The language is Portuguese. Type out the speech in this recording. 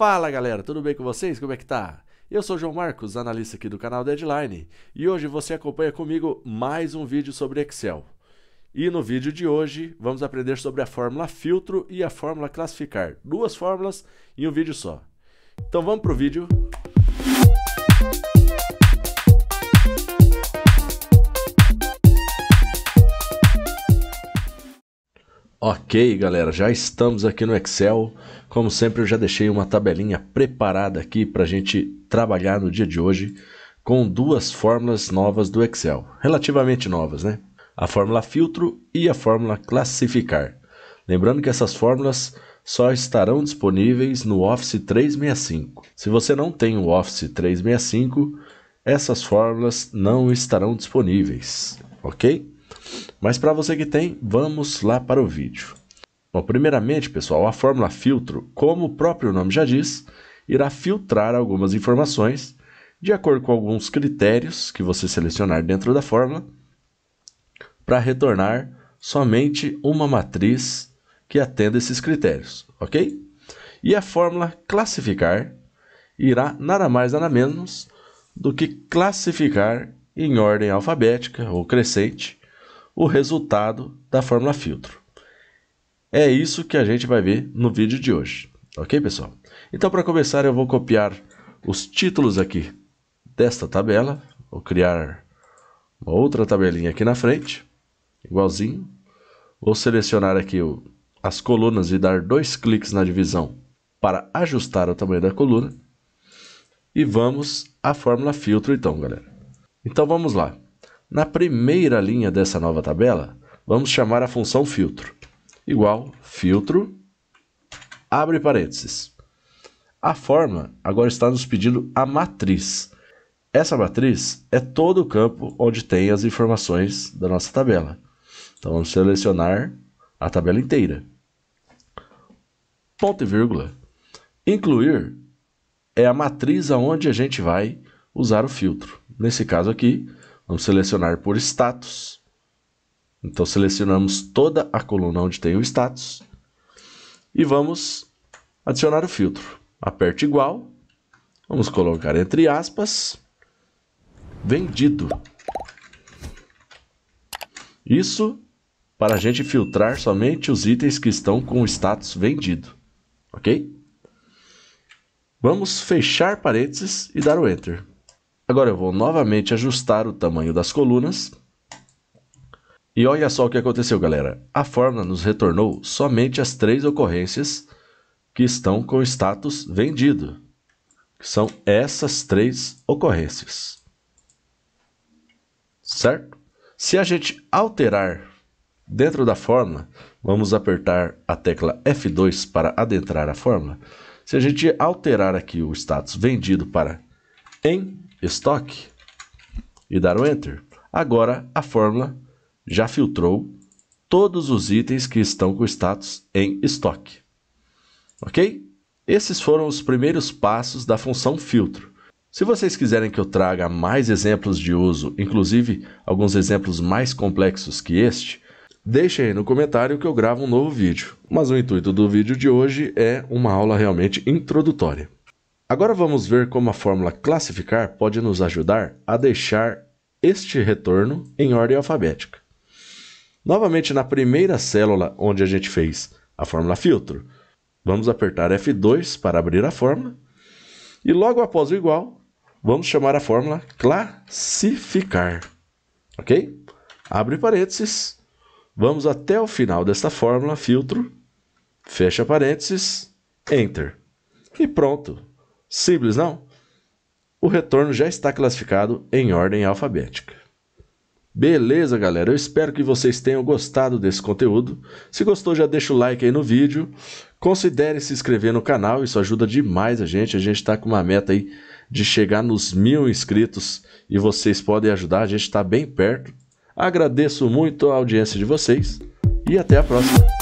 Fala galera, tudo bem com vocês? Como é que tá? Eu sou João Marcos, analista aqui do canal Deadline, e hoje você acompanha comigo mais um vídeo sobre Excel. E no vídeo de hoje vamos aprender sobre a fórmula filtro e a fórmula classificar, duas fórmulas em um vídeo só. Então vamos para o vídeo Ok, galera, já estamos aqui no Excel. Como sempre, eu já deixei uma tabelinha preparada aqui para a gente trabalhar no dia de hoje com duas fórmulas novas do Excel, relativamente novas, né? A fórmula filtro e a fórmula classificar. Lembrando que essas fórmulas só estarão disponíveis no Office 365. Se você não tem o Office 365, essas fórmulas não estarão disponíveis, ok? Mas para você que tem, vamos lá para o vídeo. Bom, primeiramente, pessoal, a fórmula filtro, como o próprio nome já diz, irá filtrar algumas informações de acordo com alguns critérios que você selecionar dentro da fórmula para retornar somente uma matriz que atenda esses critérios, ok? E a fórmula classificar irá nada mais nada menos do que classificar em ordem alfabética ou crescente o resultado da fórmula filtro. É isso que a gente vai ver no vídeo de hoje, ok pessoal? Então para começar eu vou copiar os títulos aqui desta tabela, vou criar uma outra tabelinha aqui na frente, igualzinho. Vou selecionar aqui o, as colunas e dar dois cliques na divisão para ajustar o tamanho da coluna. E vamos à fórmula filtro então, galera. Então vamos lá. Na primeira linha dessa nova tabela, vamos chamar a função filtro, igual filtro, abre parênteses. A forma agora está nos pedindo a matriz. Essa matriz é todo o campo onde tem as informações da nossa tabela. Então vamos selecionar a tabela inteira. Ponto e vírgula. Incluir é a matriz aonde a gente vai usar o filtro. Nesse caso aqui, Vamos selecionar por status. Então selecionamos toda a coluna onde tem o status e vamos adicionar o filtro. Aperte igual, vamos colocar entre aspas, vendido. Isso para a gente filtrar somente os itens que estão com o status vendido, ok? Vamos fechar parênteses e dar o Enter. Agora eu vou novamente ajustar o tamanho das colunas. E olha só o que aconteceu, galera. A fórmula nos retornou somente as três ocorrências que estão com status vendido. Que são essas três ocorrências. Certo? Se a gente alterar dentro da fórmula, vamos apertar a tecla F2 para adentrar a fórmula. Se a gente alterar aqui o status vendido para em estoque e dar o Enter. Agora a fórmula já filtrou todos os itens que estão com status em estoque. Ok? Esses foram os primeiros passos da função filtro. Se vocês quiserem que eu traga mais exemplos de uso, inclusive alguns exemplos mais complexos que este, deixem aí no comentário que eu gravo um novo vídeo. Mas o intuito do vídeo de hoje é uma aula realmente introdutória. Agora vamos ver como a fórmula classificar pode nos ajudar a deixar este retorno em ordem alfabética. Novamente na primeira célula onde a gente fez a fórmula filtro, vamos apertar F2 para abrir a fórmula e logo após o igual, vamos chamar a fórmula classificar. OK? Abre parênteses, vamos até o final desta fórmula filtro, fecha parênteses, enter. E pronto, Simples, não? O retorno já está classificado em ordem alfabética. Beleza, galera? Eu espero que vocês tenham gostado desse conteúdo. Se gostou, já deixa o like aí no vídeo. Considere se inscrever no canal, isso ajuda demais a gente. A gente está com uma meta aí de chegar nos mil inscritos e vocês podem ajudar, a gente está bem perto. Agradeço muito a audiência de vocês e até a próxima.